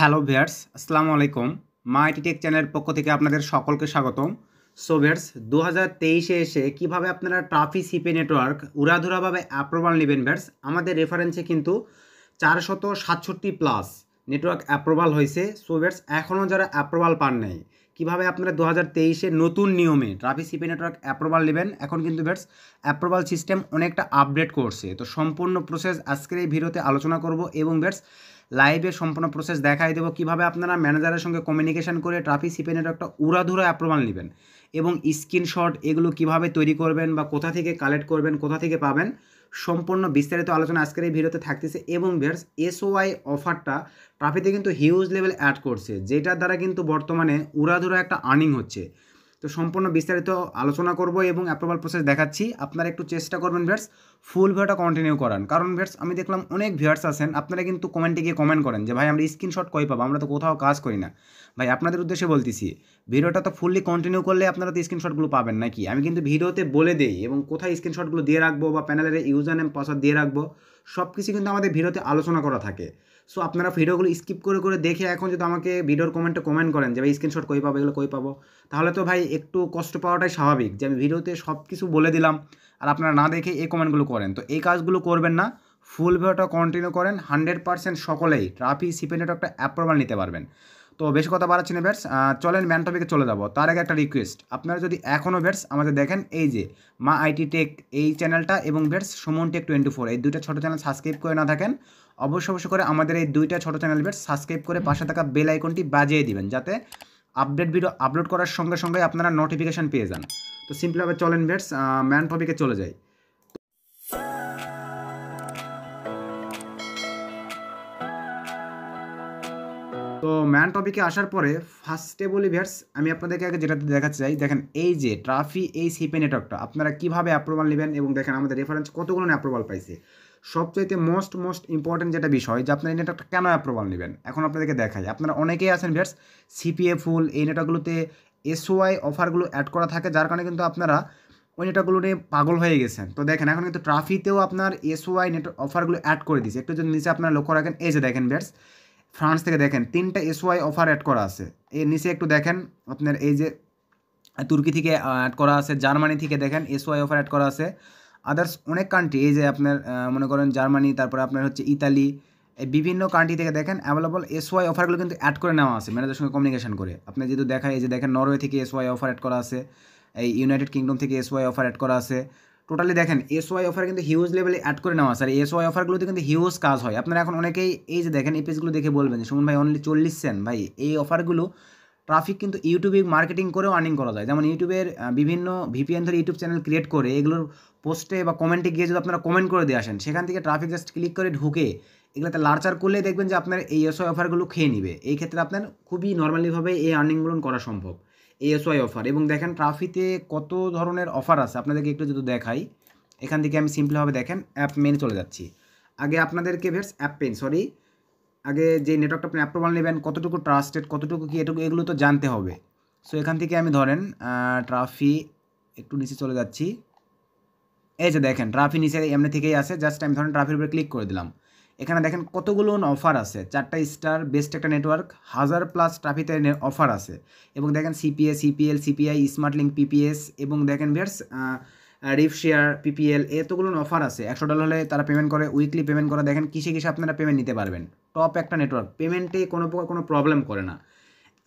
hello ভেয়ার্স আসসালামু আলাইকুম মাইটিটেক IT চ্যানেলের পক্ষ থেকে আপনাদের সকলকে স্বাগতম সো ভেয়ার্স দু হাজার তেইশে এসে কীভাবে আপনারা ট্রাফি সিপি নেটওয়ার্ক উড়াধুরাভাবে অ্যাপ্রুভাল নেবেন ভেয়ার্স আমাদের রেফারেন্সে কিন্তু চারশত সাতষট্টি প্লাস নেটওয়ার্ক অ্যাপ্রুভাল হয়েছে সো ভেয়ার্স এখনও যারা অ্যাপ্রুভাল পান নাই কীভাবে আপনারা দু হাজার তেইশে নতুন নিয়মে ট্রাফিক সিপি নেটওয়ার্ক অ্যাপ্রুভাল নেবেন এখন কিন্তু ভেটস অ্যাপ্রুভাল সিস্টেম অনেকটা আপডেট করছে তো সম্পূর্ণ প্রসেস আজকের এই ভিডিওতে আলোচনা করব এবং ভেটস লাইভে সম্পূর্ণ প্রসেস দেখাই দেবো কীভাবে আপনারা ম্যানেজারের সঙ্গে কমিউনিকেশান করে ট্রাফিক সিপেনের একটা উড়াধুরা অ্যাপ্রুভাল নেবেন এবং স্ক্রিনশট এগুলো কিভাবে তৈরি করবেন বা কোথা থেকে কালেক্ট করবেন কোথা থেকে পাবেন সম্পূর্ণ বিস্তারিত আলোচনা আজকের এই ভিডিওতে থাকতেছে এবং ভিয়ার্স এসওআই অফারটা ট্রাফিতে কিন্তু হিউজ লেভেল অ্যাড করছে যেটার দ্বারা কিন্তু বর্তমানে উড়াধুরা একটা আর্নিং হচ্ছে তো সম্পূর্ণ বিস্তারিত আলোচনা করব এবং অ্যাপ্রুভাল প্রসেস দেখাচ্ছি আপনারা একটু চেষ্টা করবেন ভিয়ার্স ফুল ভিওটা কন্টিনিউ করান কারণ ভিয়ার্স আমি দেখলাম অনেক ভিয়ার্স আছেন আপনারা কিন্তু কমেন্টে গিয়ে কমেন্ট করেন যে ভাই আমরা স্ক্রিনশট কই পাবো আমরা তো কোথাও কাজ করি না ভাই আপনাদের উদ্দেশ্যে বলতেছি ভিডিওটা তো ফুললি কন্টিনিউ করলে আপনারা তো স্ক্রিনশটগুলো পাবেন নাকি আমি কিন্তু ভিডিওতে বলে দেই এবং কোথায় স্ক্রিনশটগুলো দিয়ে রাখবো বা প্যানেলের ইউজার নেম পাসওয়ার্ড দিয়ে রাখবো সব কিছু কিন্তু আমাদের ভিডিওতে আলোচনা করা থাকে সো আপনারা ভিডিওগুলো স্কিপ করে করে দেখে এখন যদি আমাকে ভিডিওর কমেন্টে কমেন্ট করেন যে ভাই স্ক্রিনশট কই পাবো এগুলো কই পাবো তাহলে তো ভাই একটু কষ্ট পাওয়াটাই স্বাভাবিক যে আমি ভিডিওতে সব কিছু বলে দিলাম আর আপনারা না দেখে এই কমেন্টগুলো করেন তো এই কাজগুলো করবেন না ফুল ভিডিওটা কন্টিনিউ করেন হান্ড্রেড পার্সেন্ট সকলেই ট্রাফিক সিপেনেটও একটা অ্যাপ্রুভাল নিতে পারবেন তো বেশি কথা বাড়াচ্ছি না ব্যাটস চলেন ম্যান টপিকে চলে যাবো তার আগে একটা রিকোয়েস্ট আপনারা যদি এখনও ব্যাটস আমাদের দেখেন এই যে মা আইটি টেক এই চ্যানেলটা এবং ব্যাটস সুমন টেক টোয়েন্টি ফোর এই দুইটা ছোটো চ্যানেল সাবস্ক্রাইব করে না থাকেন অবশ্য অবশ্য করে আমাদের এই দুইটা ছোটো চ্যানেল ব্যাটস সাবস্ক্রাইব করে পাশে থাকা বেল আইকনটি বাজিয়ে দিবেন যাতে আপডেট ভিডিও আপলোড করার সঙ্গে সঙ্গে আপনারা নোটিফিকেশান পেয়ে যান তো সিম্পলভাবে চলেন ব্যাটস ম্যান টপিকে চলে যায় তো ম্যান টপিকে আসার পরে ফার্স্টে বলি ইভেয়ার্স আমি আপনাদেরকে আগে যেটা দেখাতে চাই দেখেন এই যে ট্রাফি এই সিপে নেটওয়ার্কটা আপনারা কীভাবে অ্যাপ্রুভাল নেবেন এবং দেখেন আমাদের রেফারেন্স কতগুলো অ্যাপ্রুভাল পাইছে সবচাইতে মোস্ট মোস্ট ইম্পর্টেন্ট যেটা বিষয় যে আপনারা এই নেটওয়ার্কটা কেন অ্যাপ্রুভাল নেবেন এখন আপনাদেরকে দেখাই আপনারা অনেকেই আছেন ভিয়ার্স সিপিএ ফুল এই নেটওয়ার্কগুলোতে এসওয়াই অফারগুলো অ্যাড করা থাকে যার কারণে কিন্তু আপনারা ওই নেটওয়ার্কগুলো নিয়ে পাগল হয়ে গেছেন তো দেখেন এখন কিন্তু ট্রাফিতেও আপনার এসওয়াই নেট অফারগুলো অ্যাড করে দিয়েছে একটু যদি নিচে আপনারা লক্ষ্য রাখেন এই যে দেখেন ভিয়ার্স ফ্রান্স থেকে দেখেন তিনটা এসওয়াই অফার অ্যাড করা আছে এর নিচে একটু দেখেন আপনার এই যে তুর্কি থেকে অ্যাড করা আছে জার্মানি থেকে দেখেন এসওয়াই অফার অ্যাড করা আছে আদার্স অনেক কান্ট্রি এই যে আপনার মনে করেন জার্মানি তারপরে আপনার হচ্ছে ইতালি বিভিন্ন কান্ট্রি থেকে দেখেন অ্যাভেলেবল এসওয়াই অফারগুলো কিন্তু অ্যাড করে নেওয়া আছে ম্যানেজার সঙ্গে কমিউনিকেশন করে আপনি যেহেতু দেখায় এই যে দেখেন নরওয়ে থেকে এসওয়াই অফার অ্যাড করা আছে এই ইউনাইটেড কিংডম থেকে এসওয়াই অফার অ্যাড করা আছে টোটালি দেখেন এস ওয়াই অফার কিন্তু হিউজ লেভেলে অ্যাড করে নেওয়া স্যার এস ওয়াই অফারগুলোতে কিন্তু হিউজ কাজ হয় আপনারা এখন অনেকেই এই যে দেখেন এই পেজগুলো দেখে বলবেন সুমন ভাই অনলি চল্লিশ সেন ভাই এই অফারগুলো ট্রাফিক কিন্তু ইউটিউবে মার্কেটিং করেও আর্নিং করা যায় যেমন ইউটিউবের বিভিন্ন ভিপিএন ধরে ইউটিউব চ্যানেল ক্রিয়েট করে এগুলোর পোস্টে বা কমেন্টে গিয়ে যদি আপনারা কমেন্ট করে দিয়ে আসেন সেখান থেকে ট্রাফিক জাস্ট ক্লিক করে ঢুকে এগুলোতে লার্চার করলে দেখবেন যে আপনার এই ওয়াই অফারগুলো খেয়ে নিবে এই ক্ষেত্রে আপনার খুবই নর্মালিভাবে এই আর্নিংগুলো করা সম্ভব এএসওয়াই অফার এবং দেখেন ট্রাফিতে কত ধরনের অফার আছে আপনাদেরকে একটু যদি দেখাই এখান থেকে আমি সিম্পলিভাবে দেখেন অ্যাপ মেনে চলে যাচ্ছি আগে আপনাদেরকে ভেটস অ্যাপ পেন সরি আগে যে নেটওয়ার্কটা আপনি অ্যাপ্রুভাল নেবেন কতটুকু ট্রাস্টেড কতটুকু কি এটুকু এগুলো তো জানতে হবে সো এখান থেকে আমি ধরেন ট্রাফি একটু নিচে চলে যাচ্ছি এই যে দেখেন ট্রাফি নিচে এমনি থেকেই আছে জাস্ট আমি ধরেন ট্রাফির উপরে ক্লিক করে দিলাম এখানে দেখেন কতগুলো অফার আছে চারটা স্টার বেস্ট একটা নেটওয়ার্ক হাজার প্লাস ট্রাফিতে অফার আছে এবং দেখেন CPA CPL CPI smart link PPS এবং দেখেন ভিয়ার্স রিফ শেয়ার পিপিএল এতগুলো অফার আছে একশো ডলার হলে তারা পেমেন্ট করে উইকলি পেমেন্ট করে দেখেন কিসে কিসে আপনারা পেমেন্ট নিতে পারবেন টপ একটা নেটওয়ার্ক পেমেন্টে কোনো প্রকার কোনো প্রবলেম করে না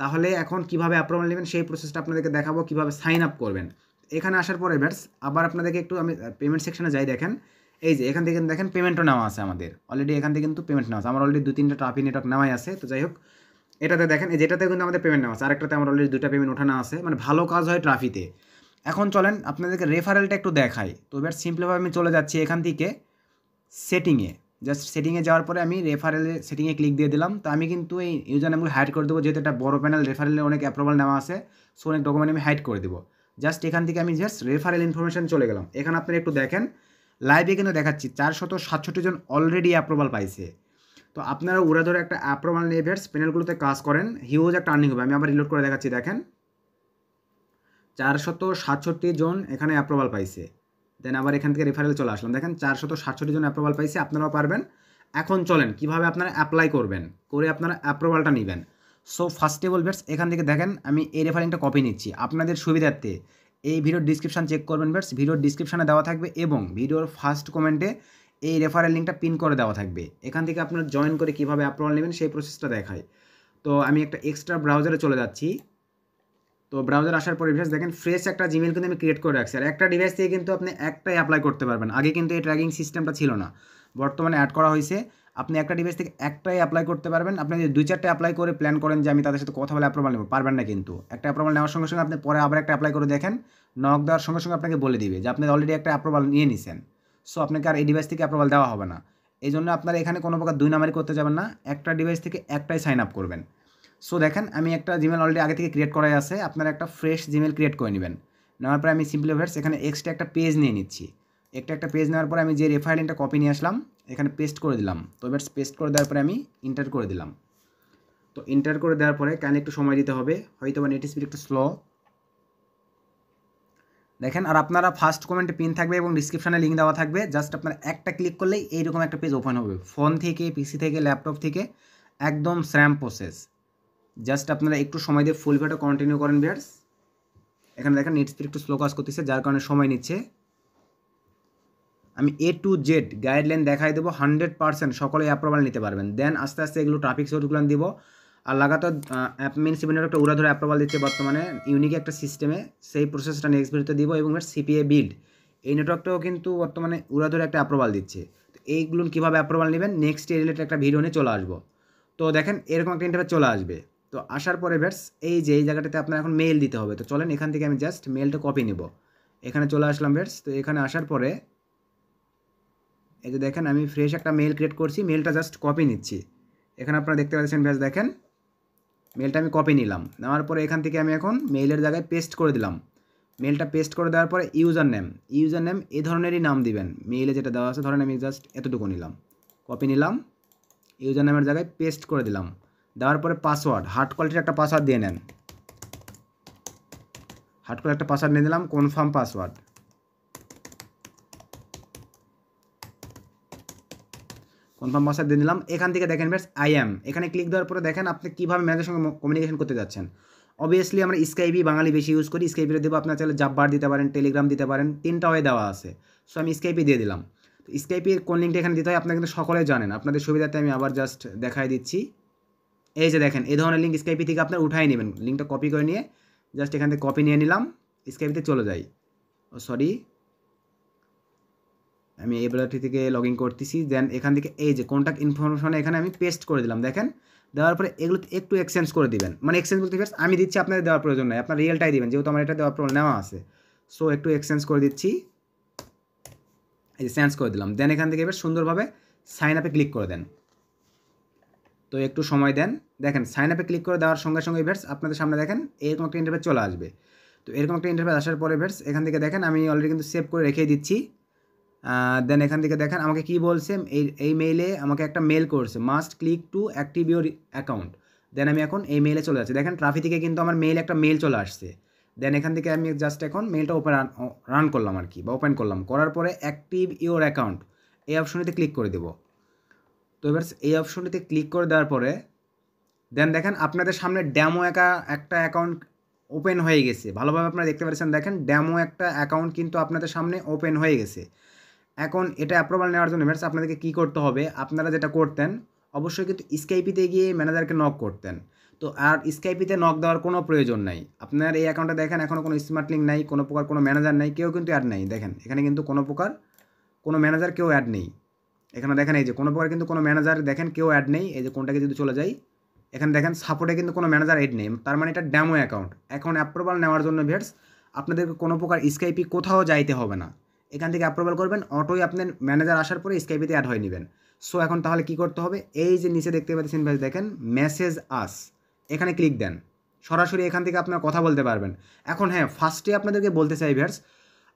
তাহলে এখন কিভাবে অ্যাপ্রুভাল নেবেন সেই প্রসেসটা আপনাদেরকে দেখাবো কিভাবে সাইন আপ করবেন এখানে আসার পরে ব্যাটস আবার আপনাদেরকে একটু আমি পেমেন্ট সেকশনে যাই দেখেন এই যে এখান থেকে কিন্তু দেখেন পেমেন্টও নেওয়া আছে আমাদের অলরেডি এখান থেকে কিন্তু পেমেন্ট নেওয়া আছে আমার অলরেডি দু তিনটা ট্রাফি নেটওয়ার্ক নেওয়াই আছে তো যাই হোক এটাতে দেখেন এই যেটাতে কিন্তু আমাদের পেমেন্ট নেওয়া আছে আরেকটাতে আমার অলরেডি দুটা পেমেন্ট ওঠানো আছে মানে ভালো কাজ হয় ট্রাফিতে এখন চলেন আপনাদেরকে রেফারেলটা একটু দেখাই তো এবার সিম্পলিভাবে আমি চলে যাচ্ছি এখান থেকে সেটিংয়ে জাস্ট সেটিংয়ে যাওয়ার পরে আমি রেফারেলে সেটিংয়ে ক্লিক দিয়ে দিলাম তো আমি কিন্তু এই ইউজার নেমগুলো হাইড করে দেবো যেহেতু একটা বড় প্যানেল রেফারেলে অনেক অ্যাপ্রুভাল নেওয়া আছে সো অনেক ডকুমেন্ট আমি হাইড করে দেবো জাস্ট এখান থেকে আমি জাস্ট রেফারেল ইনফরমেশান চলে গেলাম এখানে আপনারা একটু দেখেন লাইভে কিন্তু দেখাচ্ছি চারশত সাতষট্টি জন অলরেডি অ্যাপ্রুভাল পাইছে তো আপনারা ওরা ধরে একটা অ্যাপ্রুভাল নিয়ে ভেটস প্যানেলগুলোতে কাজ করেন হিউজ একটা আর্নিং হবে আমি আবার রিলোড করে দেখাচ্ছি দেখেন চারশত সাতষট্টি জন এখানে অ্যাপ্রুভাল পাইছে দেন আবার এখান থেকে রেফারেল চলে আসলাম দেখেন চারশত সাতষট্টি জন অ্যাপ্রুভাল পাইছে আপনারাও পারবেন এখন চলেন কিভাবে আপনারা অ্যাপ্লাই করবেন করে আপনারা অ্যাপ্রুভালটা নেবেন সো ফার্স্ট অফ ভেটস এখান থেকে দেখেন আমি এই রেফারিংটা কপি নিচ্ছি আপনাদের সুবিধার্থে এই ভিডিওর ডিসক্রিপশান চেক করবেন ব্যাটস ভিডিওর ডিসক্রিপশানে দেওয়া থাকবে এবং ভিডিওর ফার্স্ট কমেন্টে এই রেফারেল লিঙ্কটা পিন করে দেওয়া থাকবে এখান থেকে আপনার জয়েন করে কীভাবে অ্যাপ্রুভাল নেবেন সেই প্রসেসটা দেখায় তো আমি একটা এক্সট্রা ব্রাউজারে চলে যাচ্ছি তো ব্রাউজার আসার পরে ভিডিওস দেখেন ফ্রেশ একটা জিমেল কিন্তু আমি ক্রিয়েট করে রাখছি আর একটা ডিভাইস থেকে কিন্তু আপনি একটাই অ্যাপ্লাই করতে পারবেন আগে কিন্তু এই ট্র্যাকিং সিস্টেমটা ছিল না বর্তমানে অ্যাড করা হয়েছে আপনি একটা ডিভাইস থেকে একটাই অ্যাপ্লাই করতে পারবেন আপনি যদি দুই চারটে অ্যাপ্লাই করে প্ল্যান করেন যে আমি তাদের সাথে কথা বলে অ্যাপ্রোভাল নেব পারবেন না কিন্তু একটা অ্যাপ্রোভাল নেওয়ার সঙ্গে সঙ্গে আপনি পরে আবার একটা অ্যাপ্লাই করে দেখেন নক দেওয়ার সঙ্গে সঙ্গে আপনাকে বলে দিবে যে আপনি অলরেডি একটা অ্যাপ্রুভাল নিয়ে নিছেন সো আপনাকে আর এই ডিভাইস থেকে অ্যাপ্রুভাল দেওয়া হবে না এই জন্য আপনারা এখানে কোনো প্রকার দুই নাম্বারই করতে যাবেন না একটা ডিভাইস থেকে একটাই সাইন আপ করবেন সো দেখেন আমি একটা জিমেল অলরেডি আগে থেকে ক্রিয়েট করাই আছে আপনারা একটা ফ্রেশ জিমেল ক্রিয়েট করে নেবেন নেওয়ার পরে আমি সিম্পলি এখানে এক্সট্রা একটা পেজ নিয়ে নিচ্ছি একটা একটা পেজ নেওয়ার পরে আমি যে রেফারেলটা কপি নিয়ে আসলাম এখানে পেস্ট করে দিলাম তো এবার পেস্ট করে দেওয়ার পরে আমি ইন্টার করে দিলাম তো ইন্টার করে দেওয়ার পরে কেন একটু সময় দিতে হবে হয়তো বা নেট স্পিড একটু স্লো দেখেন আর আপনারা ফার্স্ট কমেন্টে পিন থাকবে এবং ডিসক্রিপশানে লিঙ্ক দেওয়া থাকবে জাস্ট আপনার একটা ক্লিক করলেই এইরকম একটা পেজ ওপেন হবে ফোন থেকে পিসি থেকে ল্যাপটপ থেকে একদম স্র্যাম প্রসেস জাস্ট আপনারা একটু সময় দিয়ে ফুল ভিডিও কন্টিনিউ করেন ভিয়ার্স এখানে দেখেন নেট স্পিড একটু স্লো কাজ করতেছে যার কারণে সময় নিচ্ছে আমি এ টু জেড গাইডলাইন দেখাই দেবো হান্ড্রেড পার্সেন্ট সকলে অ্যাপ্রুভাল নিতে পারবেন দেন আস্তে আস্তে এগুলো ট্রাফিক সোর্সগুলো দিব আর লাগাতার অ্যাপমেন্ট সিমেন্টের একটা উড়া ধরে অ্যাপ্রুভাল দিচ্ছে বর্তমানে ইউনিক একটা সিস্টেমে সেই প্রসেসটা নেক্সট ভিডিওতে দিব এবং সিপিএ বিল্ড এই নেটওয়ার্কটাও কিন্তু বর্তমানে উড়া ধরে একটা অ্যাপ্রুভাল দিচ্ছে তো এইগুলো কীভাবে অ্যাপ্রুভাল নেবেন নেক্সট এ রিলেটেড একটা ভিডিও নিয়ে চলে আসবো তো দেখেন এরকম একটা ইন্টারভিউ চলে আসবে তো আসার পরে ভ্যাটস এই যে এই জায়গাটাতে আপনার এখন মেল দিতে হবে তো চলেন এখান থেকে আমি জাস্ট মেলটা কপি নেব এখানে চলে আসলাম ভ্যাটস তো এখানে আসার পরে এই যে দেখেন আমি ফ্রেশ একটা মেল ক্রিয়েট করছি মেলটা জাস্ট কপি নিচ্ছি এখানে আপনারা দেখতে পাচ্ছেন ব্যাস দেখেন মেলটা আমি কপি নিলাম নেওয়ার পরে এখান থেকে আমি এখন মেইলের জায়গায় পেস্ট করে দিলাম মেলটা পেস্ট করে দেওয়ার পরে ইউজার নেম ইউজার নেম এ ধরনেরই নাম দিবেন মেইলে যেটা দেওয়া আছে ধরেন আমি জাস্ট এতটুকু নিলাম কপি নিলাম ইউজার নেমের জায়গায় পেস্ট করে দিলাম দেওয়ার পরে পাসওয়ার্ড হার্ড কোয়ালিটির একটা পাসওয়ার্ড দিয়ে নেন হার্ড কোয়ালিটির একটা পাসওয়ার্ড নিয়ে দিলাম কনফার্ম পাসওয়ার্ড কনফার্ম পাসওয়ার্ড দিয়ে নিলাম এখান থেকে দেখেন ব্যাস আই অ্যাম এখানে ক্লিক দেওয়ার পরে দেখেন আপনি কীভাবে ম্যানেজের সঙ্গে কমিউনিকেশন করতে যাচ্ছেন অবভিয়াসলি আমরা স্কাইপি বাঙালি বেশি ইউজ করি স্কাইপিতে দেবো আপনার চাইলে জাব্বার দিতে পারেন টেলিগ্রাম দিতে পারেন তিনটা হয়ে দেওয়া আছে সো আমি স্কাইপি দিয়ে দিলাম তো স্কাইপির কোন লিঙ্কটা এখানে দিতে হয় আপনার কিন্তু সকলে জানেন আপনাদের সুবিধাতে আমি আবার জাস্ট দেখাই দিচ্ছি এই যে দেখেন এই ধরনের লিঙ্ক স্কাইপি থেকে আপনার উঠাই নেবেন লিঙ্কটা কপি করে নিয়ে জাস্ট এখান থেকে কপি নিয়ে নিলাম স্কাইপিতে চলে যাই ও oh, সরি আমি এই ব্রাউজারটি থেকে লগ ইন করতেছি দেন এখান থেকে এই যে কন্ট্যাক্ট ইনফরমেশন এখানে আমি পেস্ট করে দিলাম দেখেন দেওয়ার পরে এগুলো একটু এক্সচেঞ্জ করে দিবেন মানে এক্সচেঞ্জ বলতে ফেরস আমি দিচ্ছি আপনাদের দেওয়ার প্রয়োজন নাই আপনার রিয়েলটাই দিবেন যেহেতু আমার এটা দেওয়ার প্রবলেম নেওয়া আছে সো একটু এক্সচেঞ্জ করে দিচ্ছি এই যে চেঞ্জ করে দিলাম দেন এখান থেকে এবার সুন্দরভাবে সাইন আপে ক্লিক করে দেন তো একটু সময় দেন দেখেন সাইন আপে ক্লিক করে দেওয়ার সঙ্গে সঙ্গে ইভেন্টস আপনাদের সামনে দেখেন এরকম একটা ইন্টারভেস চলে আসবে তো এরকম একটা ইন্টারভেস আসার পরে ইভেন্টস এখান থেকে দেখেন আমি অলরেডি কিন্তু সেভ করে রেখে দিচ্ছি দেন এখান থেকে দেখেন আমাকে কি বলছে এই এই মেইলে আমাকে একটা মেল করছে must click to active your account দেন আমি এখন এই মেলে চলে যাচ্ছি দেখেন ট্রাফি থেকে কিন্তু আমার মেল একটা মেল চলে আসছে দেন এখান থেকে আমি জাস্ট এখন মেলটা ওপেন রান করলাম আর কি বা ওপেন করলাম করার পরে অ্যাক্টিভ ইউর অ্যাকাউন্ট এই অপশনটিতে ক্লিক করে দেব তো এবার এই অপশনটিতে ক্লিক করে দেওয়ার পরে দেন দেখেন আপনাদের সামনে ড্যামো একা একটা অ্যাকাউন্ট ওপেন হয়ে গেছে ভালোভাবে আপনারা দেখতে পাচ্ছেন দেখেন ড্যামো একটা অ্যাকাউন্ট কিন্তু আপনাদের সামনে ওপেন হয়ে গেছে এখন এটা অ্যাপ্রুভাল নেওয়ার জন্য ভিউয়ার্স আপনাদেরকে কী করতে হবে আপনারা যেটা করতেন অবশ্যই কিন্তু স্কাইপিতে গিয়ে ম্যানেজারকে নক করতেন তো আর স্কাইপিতে নক দেওয়ার কোনো প্রয়োজন নাই আপনার এই অ্যাকাউন্টে দেখেন এখনও কোনো স্মার্ট লিঙ্ক নাই কোনো প্রকার কোনো ম্যানেজার নাই কেউ কিন্তু অ্যাড নেই দেখেন এখানে কিন্তু কোনো প্রকার কোনো ম্যানেজার কেউ অ্যাড নেই এখানে দেখেন এই যে কোনো প্রকার কিন্তু কোনো ম্যানেজার দেখেন কেউ অ্যাড নেই এই যে কোনটাকে যদি চলে যাই এখানে দেখেন সাপোর্টে কিন্তু কোনো ম্যানেজার এড নেই তার মানে এটা ড্যামো অ্যাকাউন্ট এখন অ্যাপ্রুভাল নেওয়ার জন্য ভেটস আপনাদেরকে কোনো প্রকার স্কাইপি কোথাও যাইতে হবে না এখান থেকে অ্যাপ্রুভাল করবেন অটোই আপনার ম্যানেজার আসার পরে স্কাইপিতে অ্যাড হয়ে নেবেন সো এখন তাহলে কি করতে হবে এই যে নিচে দেখতে পাচ্ছেন ভাই দেখেন মেসেজ আস এখানে ক্লিক দেন সরাসরি এখান থেকে আপনারা কথা বলতে পারবেন এখন হ্যাঁ ফার্স্টে আপনাদেরকে বলতে চাই ভিয়ার্স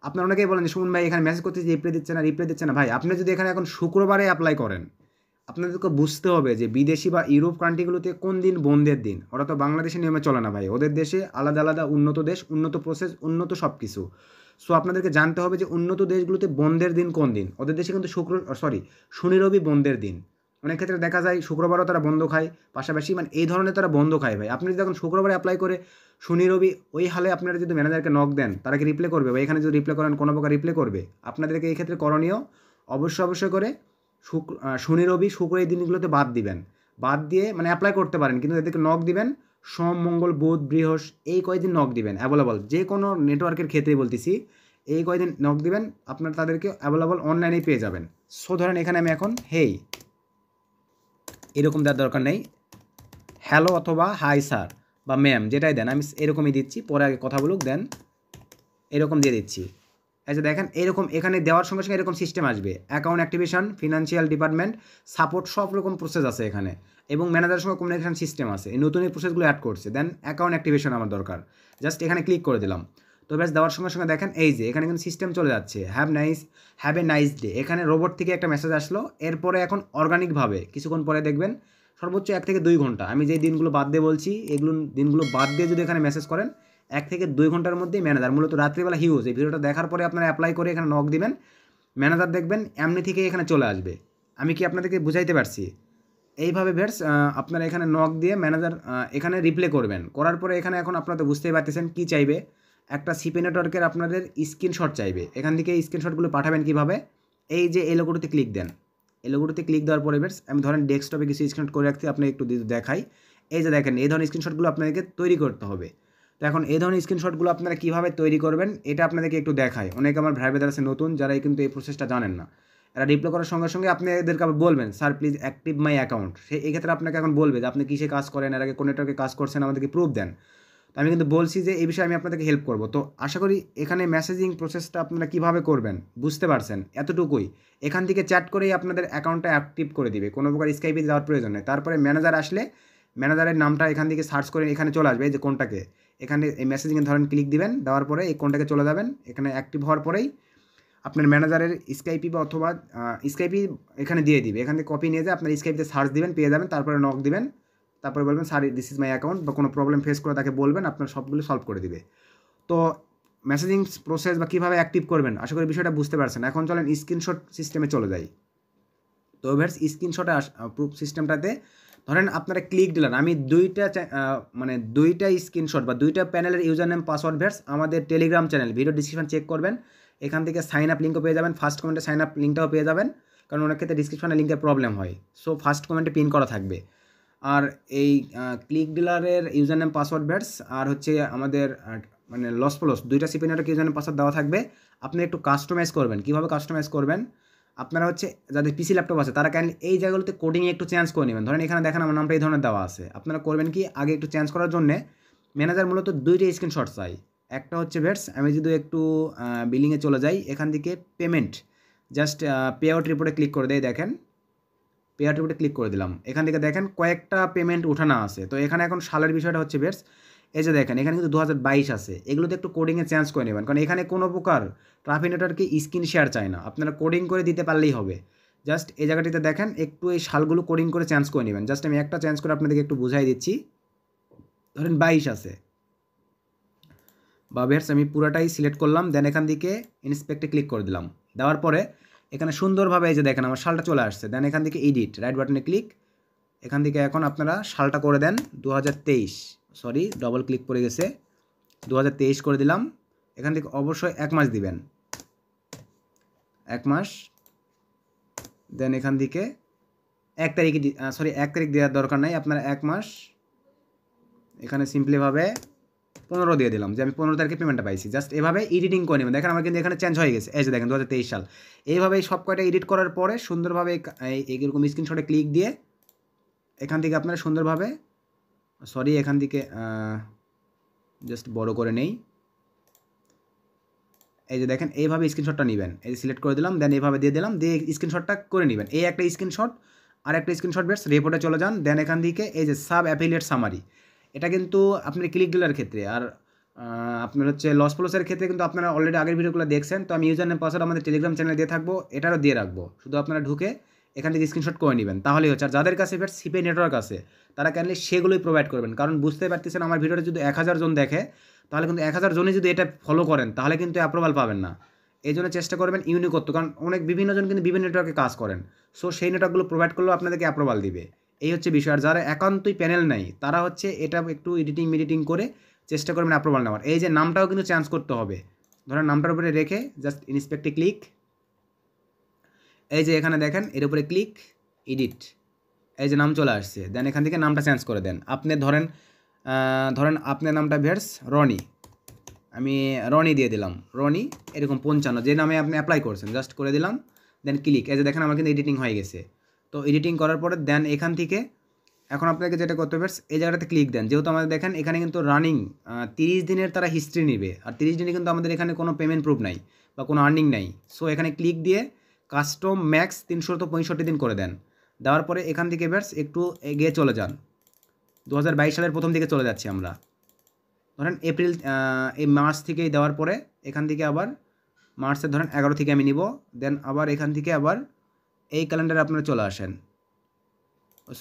আপনারা অনেকেই বলেন যে সুমন ভাই এখানে মেসেজ করতেছি রিপ্লাই দিচ্ছে না রিপ্লাই দিচ্ছে না ভাই আপনি যদি এখানে এখন শুক্রবারে অ্যাপ্লাই করেন আপনাদেরকে বুঝতে হবে যে বিদেশি বা ইউরোপ কান্ট্রিগুলোতে কোন দিন বন্ধের দিন ওরা তো বাংলাদেশে নিয়মে চলে না ভাই ওদের দেশে আলাদা আলাদা উন্নত দেশ উন্নত প্রসেস উন্নত সব কিছু সো আপনাদেরকে জানতে হবে যে উন্নত দেশগুলোতে বন্ধের দিন কোন দিন ওদের দেশে কিন্তু শুক্র সরি শনি রবি বন্ধের দিন অনেক ক্ষেত্রে দেখা যায় শুক্রবারও তারা বন্ধ খায় পাশাপাশি মানে এই ধরনের তারা বন্ধ খায় ভাই আপনি যদি এখন শুক্রবারে অ্যাপ্লাই করে শনি রবি ওই হালে আপনারা যদি ম্যানেজারকে নক দেন তারা কি রিপ্লে করবে বা এখানে যদি রিপ্লে করেন কোনো প্রকার রিপ্লে করবে আপনাদেরকে এই ক্ষেত্রে করণীয় অবশ্যই অবশ্যই করে শুক্র শনি রবি শুক্র এই দিনগুলোতে বাদ দিবেন বাদ দিয়ে মানে অ্যাপ্লাই করতে পারেন কিন্তু এদেরকে নক দিবেন সোম মঙ্গল বুধ বৃহস এই কয়দিন নক দিবেন অ্যাভেলেবল যে কোনো নেটওয়ার্কের ক্ষেত্রে বলতেছি এই কয়দিন নক দিবেন আপনার তাদেরকে অ্যাভেলেবল অনলাইনেই পেয়ে যাবেন সো ধরেন এখানে আমি এখন হেই এরকম দেওয়ার দরকার নেই হ্যালো অথবা হাই স্যার বা ম্যাম যেটাই দেন আমি এরকমই দিচ্ছি পরে আগে কথা বলুক দেন এরকম দিয়ে দিচ্ছি আচ্ছা দেখেন এরকম এখানে দেওয়ার সঙ্গে সঙ্গে এরকম সিস্টেম আসবে account activation financial department support সব রকম প্রসেস আছে এখানে এবং ম্যানেজারের সঙ্গে কমিউনিকেশন সিস্টেম আছে এই নতুন এই প্রসেসগুলো অ্যাড করছে দেন অ্যাকাউন্ট অ্যাক্টিভেশন আমার দরকার জাস্ট এখানে ক্লিক করে দিলাম তো ব্যাস দেওয়ার সঙ্গে সঙ্গে দেখেন এই যে এখানে কিন্তু সিস্টেম চলে যাচ্ছে have nice have a nice day এখানে রোবট থেকে একটা মেসেজ আসলো এরপরে এখন অর্গানিকভাবে কিছুক্ষণ পরে দেখবেন সর্বোচ্চ এক থেকে দুই ঘন্টা আমি যে দিনগুলো বাদ দিয়ে বলছি এগুলো দিনগুলো বাদ দিয়ে যদি এখানে মেসেজ করেন এক থেকে দুই ঘন্টার মধ্যেই ম্যানেজার মূলত রাত্রিবেলা হিউজ এই ভিডিওটা দেখার পরে আপনারা অ্যাপ্লাই করে এখানে নক দিবেন ম্যানেজার দেখবেন এমনি থেকে এখানে চলে আসবে আমি কি আপনাদেরকে বুঝাইতে পারছি এইভাবে ভেটস আপনারা এখানে নক দিয়ে ম্যানেজার এখানে রিপ্লে করবেন করার পরে এখানে এখন আপনারা তো বুঝতেই পারতেছেন কী চাইবে একটা সিপি নেটওয়ার্কের আপনাদের স্ক্রিনশট চাইবে এখান থেকে স্ক্রিনশটগুলো পাঠাবেন কিভাবে এই যে এই ক্লিক দেন এই ক্লিক দেওয়ার পরে ভেটস আমি ধরেন ডেস্কটপে কিছু স্ক্রিনশট করে রাখছি আপনি একটু দেখাই এই যে দেখেন এই ধরনের স্ক্রিনশটগুলো আপনাদেরকে তৈরি করতে হবে তো এখন এই ধরনের স্ক্রিনশটগুলো আপনারা কীভাবে তৈরি করবেন এটা আপনাদেরকে একটু দেখায় অনেক আমার ভাই বেদার আছে নতুন যারা কিন্তু এই প্রসেসটা জানেন না এরা ডিপ্লো করার সঙ্গে সঙ্গে আপনি এদেরকে আবার বলবেন sir please active my account সে এক্ষেত্রে আপনাকে এখন বলবে যে আপনি কিসে কাজ করেন এর আগে কোন নেটওয়ার্কে কাজ করছেন আমাদেরকে প্রুফ দেন তো আমি কিন্তু বলছি যে এই বিষয়ে আমি আপনাদেরকে হেল্প করব তো আশা করি এখানে মেসেজিং প্রসেসটা আপনারা কীভাবে করবেন বুঝতে পারছেন এতটুকুই এখান থেকে চ্যাট করেই আপনাদের অ্যাকাউন্টটা অ্যাক্টিভ করে দিবে কোনো প্রকার স্কাইপে যাওয়ার প্রয়োজন নেই তারপরে ম্যানেজার আসলে ম্যানেজারের নামটা এখান থেকে সার্চ করে এখানে চলে আসবে যে কোনটাকে এখানে এই মেসেজিংয়ে ধরেন ক্লিক দিবেন দেওয়ার পরে এই কোনটাকে চলে যাবেন এখানে অ্যাক্টিভ হওয়ার পরেই আপনার ম্যানেজারের স্কাইপি বা অথবা স্কাইপি এখানে দিয়ে দিবে এখান থেকে কপি নিয়ে যায় আপনার স্কাইপিতে সার্চ দিবেন পেয়ে যাবেন তারপরে নক দিবেন তারপরে বলবেন sir this is my account বা কোনো প্রবলেম ফেস করে তাকে বলবেন আপনার সবগুলো সলভ করে দিবে তো মেসেজিং প্রসেস বা কীভাবে অ্যাক্টিভ করবেন আশা করি বিষয়টা বুঝতে পারছেন এখন চলেন স্ক্রিনশট সিস্টেমে চলে যাই তো এবার স্ক্রিনশটে প্রুফ সিস্টেমটাতে ধরেন আপনারা ক্লিক দিলেন আমি দুইটা মানে দুইটা স্ক্রিনশট বা দুইটা প্যানেলের ইউজার নেম পাসওয়ার্ড ভ্যাটস আমাদের Telegram channel video description check করবেন এখান থেকে সাইন আপ লিঙ্কও পেয়ে যাবেন ফার্স্ট কমেন্টে সাইন আপ লিঙ্কটাও পেয়ে যাবেন কারণ অনেক ক্ষেত্রে ডিসক্রিপশনে লিঙ্কের প্রবলেম হয় সো ফার্স্ট কমেন্টে পিন করা থাকবে আর এই ক্লিক ডিলারের ইউজার নেম পাসওয়ার্ড ভ্যাটস আর হচ্ছে আমাদের মানে লস পলস দুইটা সিপিনারকে ইউজার নেম পাসওয়ার্ড দেওয়া থাকবে আপনি একটু কাস্টমাইজ করবেন কীভাবে কাস্টমাইজ করবেন আপনারা হচ্ছে যাদের পিসি ল্যাপটপ আছে তারা কাইন্ডলি এই জায়গাগুলোতে কোডিং একটু চেঞ্জ করে নেবেন ধরেন এখানে দেখেন আমার নামটা এই ধরনের দেওয়া আছে আপনারা করবেন কি আগে একটু চেঞ্জ করার জন্যে ম্যানেজার মূলত দুইটা স্ক্রিনশট চাই একটা হচ্ছে ভেটস আমি যদি একটু বিলিংয়ে চলে যাই এখান থেকে পেমেন্ট জাস্ট পে আউট রিপোর্টে ক্লিক করে দেয় দেখেন পে আউট রিপোর্টে ক্লিক করে দিলাম এখান থেকে দেখেন কয়েকটা পেমেন্ট ওঠানা আছে তো এখানে এখন সালের বিষয়টা হচ্ছে ভেটস এই যে দেখেন এখানে কিন্তু দু আছে এগুলোতে একটু কোডিংয়ে চেঞ্জ করে নেবেন কারণ এখানে কোনো প্রকার ট্রাফিনেটরকে স্ক্রিন শেয়ার চায় না আপনারা কোডিং করে দিতে পারলেই হবে জাস্ট এই জায়গাটিতে দেখেন একটু এই শালগুলো কোডিং করে চেঞ্জ করে নেবেন জাস্ট আমি একটা চেঞ্জ করে আপনাদেরকে একটু বুঝাই দিচ্ছি ধরেন বাইশ আছে বা ভেটস আমি পুরোটাই সিলেক্ট করলাম দেন এখান থেকে ইন্সপেক্টে ক্লিক করে দিলাম দেওয়ার পরে এখানে সুন্দরভাবে এই যে দেখেন আমার শালটা চলে আসছে দেন এখান থেকে এডিট রাইট বাটনে ক্লিক এখান থেকে এখন আপনারা শালটা করে দেন দু সরি ডবল ক্লিক করে গেছে দু করে দিলাম এখান থেকে অবশ্যই এক মাস দিবেন এক মাস দেন এখান থেকে এক তারিখে সরি এক তারিখ দেওয়ার দরকার নাই আপনার এক মাস এখানে সিম্পলিভাবে পনেরো দিয়ে দিলাম যে আমি পনেরো তারিখে পেমেন্টটা পাইছি জাস্ট এভাবে এডিটিং করে নেবেন দেখেন আমার কিন্তু এখানে চেঞ্জ হয়ে গেছে এই যে দেখেন দু সাল এইভাবে সব কয়টা এডিট করার পরে সুন্দরভাবে এরকম স্ক্রিনশটে ক্লিক দিয়ে এখান থেকে আপনারা সুন্দরভাবে সরি এখান থেকে জাস্ট বড় করে নেই এই যে দেখেন এইভাবে স্ক্রিনশটটা নেবেন এই যে সিলেক্ট করে দিলাম দেন এইভাবে দিয়ে দিলাম দিয়ে স্ক্রিনশটটা করে নেবেন এই একটা স্ক্রিনশট আর একটা স্ক্রিনশট বেস রিপোর্টে চলে যান দেন এখান থেকে এই যে সাব অ্যাফিলিয়েট সামারি এটা কিন্তু আপনার ক্লিক ডিলার ক্ষেত্রে আর আপনার হচ্ছে লস প্লসের ক্ষেত্রে কিন্তু আপনারা অলরেডি আগের ভিডিওগুলো দেখছেন তো আমি ইউজার নেম পাসওয়ার্ড আমাদের টেলিগ্রাম চ্যানেলে দিয়ে থাকবো এটারও দিয়ে রাখবো শুধু আপনারা ঢুকে এখান থেকে স্ক্রিনশট করে নেবেন তাহলেই হচ্ছে আর যাদের কাছে ফের সিপে নেটওয়ার্ক আছে তারা কেন সেগুলোই প্রোভাইড করবেন কারণ বুঝতে পারতেছেন আমার ভিডিওটা যদি এক হাজার জন দেখে তাহলে কিন্তু এক হাজার জনে যদি এটা ফলো করেন তাহলে কিন্তু অ্যাপ্রুভাল পাবেন না এই জন্য চেষ্টা করবেন ইউনিকত্ব কারণ অনেক বিভিন্ন জন কিন্তু বিভিন্ন নেটওয়ার্কে কাজ করেন সো সেই নেটওয়ার্কগুলো প্রোভাইড করলেও আপনাদেরকে অ্যাপ্রুভাল দিবে এই হচ্ছে বিষয় আর যারা একান্তই প্যানেল নাই তারা হচ্ছে এটা একটু এডিটিং মেডিটিং করে চেষ্টা করবেন অ্যাপ্রুভাল নেওয়ার এই যে নামটাও কিন্তু চেঞ্জ করতে হবে ধরেন নামটার উপরে রেখে জাস্ট ইন্সপেক্টে ক্লিক এই যে এখানে দেখেন এর উপরে ক্লিক এডিট এই যে নাম চলে আসছে দেন এখান থেকে নামটা চেঞ্জ করে দেন আপনি ধরেন ধরেন আপনার নামটা ভেটস রনি আমি রনি দিয়ে দিলাম রনি এরকম পঞ্চান্ন যে নামে আপনি অ্যাপ্লাই করছেন জাস্ট করে দিলাম দেন ক্লিক এই যে দেখেন আমার কিন্তু এডিটিং হয়ে গেছে তো এডিটিং করার পরে দেন এখান থেকে এখন আপনাকে যেটা করতে হবে এই জায়গাটাতে ক্লিক দেন যেহেতু আমাদের দেখেন এখানে কিন্তু রানিং তিরিশ দিনের তারা হিস্ট্রি নেবে আর তিরিশ দিনে কিন্তু আমাদের এখানে কোনো পেমেন্ট প্রুফ নাই বা কোনো আর্নিং নাই সো এখানে ক্লিক দিয়ে কাস্টম ম্যাক্স তিনশো পঁয়ষট্টি দিন করে দেন দেওয়ার পরে এখান থেকে ব্যাস একটু এগিয়ে চলে যান দু সালের প্রথম দিকে চলে যাচ্ছি আমরা ধরেন এপ্রিল এই মার্চ থেকেই দেওয়ার পরে এখান থেকে আবার মার্চের ধরেন এগারো থেকে আমি নিব দেন আবার এখান থেকে আবার এই ক্যালেন্ডারে আপনারা চলে আসেন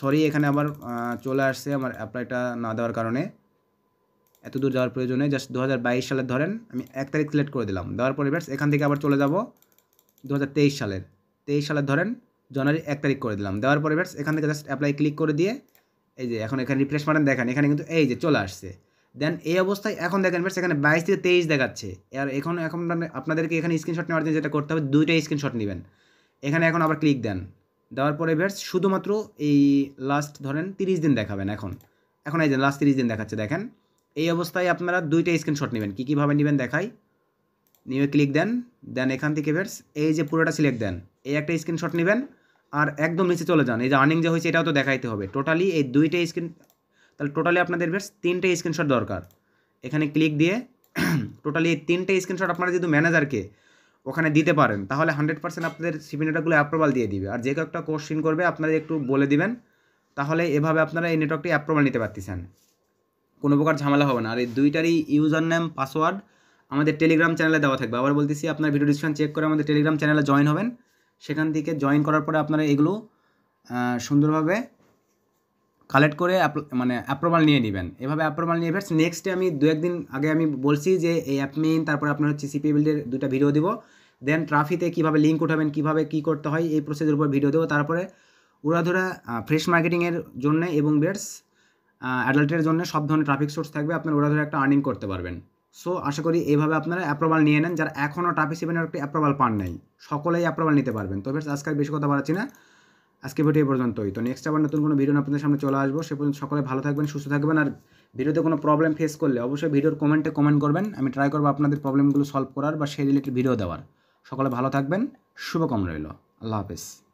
সরি এখানে আবার চলে আসছে আমার অ্যাপ্লাইটা না দেওয়ার কারণে এত দূর যাওয়ার প্রয়োজনে জাস্ট দু সালের ধরেন আমি এক তারিখ সিলেক্ট করে দিলাম দেওয়ার পরে ব্যাস এখান থেকে আবার চলে যাব দু সালের তেইশ সালের ধরেন জানুয়ারি এক তারিখ করে দিলাম দেওয়ার পরে ব্যাটস এখান থেকে জাস্ট অ্যাপ্লাই ক্লিক করে দিয়ে এই যে এখন এখানে রিফ্রেশ মারেন দেখেন এখানে কিন্তু এই যে চলে আসছে দেন এই অবস্থায় এখন দেখেন ব্যাটস এখানে বাইশ থেকে তেইশ দেখাচ্ছে আর এখন এখন মানে আপনাদেরকে এখানে স্ক্রিনশট নেওয়ার জন্য যেটা করতে হবে দুইটা স্ক্রিনশট নেবেন এখানে এখন আবার ক্লিক দেন দেওয়ার পরে ব্যাটস শুধুমাত্র এই লাস্ট ধরেন তিরিশ দিন দেখাবেন এখন এখন এই যে লাস্ট তিরিশ দিন দেখাচ্ছে দেখেন এই অবস্থায় আপনারা দুইটা স্ক্রিনশট নেবেন কী কীভাবে নেবেন দেখাই নিয়ে ক্লিক দেন দেন এখান থেকে বেরস এই যে পুরোটা সিলেক্ট দেন এই একটা স্ক্রিনশট নেবেন আর একদম নিচে চলে যান এই যে আর্নিং যে হয়েছে এটাও তো দেখাইতে হবে টোটালি এই দুইটা স্ক্রিন তাহলে টোটালি আপনাদের বেশ তিনটে স্ক্রিনশট দরকার এখানে ক্লিক দিয়ে টোটালি এই তিনটে স্ক্রিনশট আপনারা যদি ম্যানেজারকে ওখানে দিতে পারেন তাহলে হান্ড্রেড পার্সেন্ট আপনাদের সিপিনেটাগুলো অ্যাপ্রুভাল দিয়ে দিবে আর যে কেউ একটা কোশ্চিন করবে আপনারা একটু বলে দিবেন তাহলে এভাবে আপনারা এই নেটওয়ার্কটি অ্যাপ্রুভাল নিতে পারতেছেন কোনো প্রকার ঝামেলা হবে না আর এই দুইটারই ইউজার নেম পাসওয়ার্ড আমাদের টেলিগ্রাম চ্যানেলে দেওয়া থাকবে আবার বলতেছি আপনার ভিডিও ডিসক্রিপশন চেক করে আমাদের টেলিগ্রাম চ্যানেলে জয়েন হবেন সেখান থেকে জয়েন করার পরে আপনারা এগুলো সুন্দরভাবে কালেক্ট করে মানে অ্যাপ্রুভাল নিয়ে নেবেন এভাবে অ্যাপ্রুভাল নিয়ে ফেটস নেক্সটে আমি দু একদিন আগে আমি বলছি যে এই অ্যাপ মেইন তারপরে আপনার হচ্ছে সিপি বিল্ডের দুটা ভিডিও দেবো দেন ট্রাফিতে কীভাবে লিঙ্ক উঠাবেন কীভাবে কী করতে হয় এই প্রসেসের উপর ভিডিও দেবো তারপরে উড়াধুরা ফ্রেশ মার্কেটিংয়ের জন্য এবং বেটস অ্যাডাল্টের জন্য সব ধরনের ট্রাফিক সোর্স থাকবে আপনার উড়াধুরা একটা আর্নিং করতে পারবেন সো আশা করি এইভাবে আপনারা অ্যাপ্রোভাল নিয়ে নেন যারা এখনও টাপি সেভেনের একটি অ্যাপ্রুভাল পান নাই সকলেই অ্যাপ্রুভাল নিতে পারবেন তবে আজকে বেশি কথা বাড়াচ্ছি না আজকে ভিডিও পর্যন্তই তো নেক্সট আবার নতুন কোনো ভিডিও আপনাদের সামনে চলে আসবো সে পর্যন্ত সকলে ভালো থাকবেন সুস্থ থাকবেন আর ভিডিওতে কোনো প্রবলেম ফেস করলে অবশ্যই ভিডিওর কমেন্টে কমেন্ট করবেন আমি ট্রাই করবো আপনাদের প্রবলেমগুলো সলভ করার বা সেই রিলেটেড ভিডিও দেওয়ার সকলে ভালো থাকবেন শুভকাম রইল আল্লাহ হাফেজ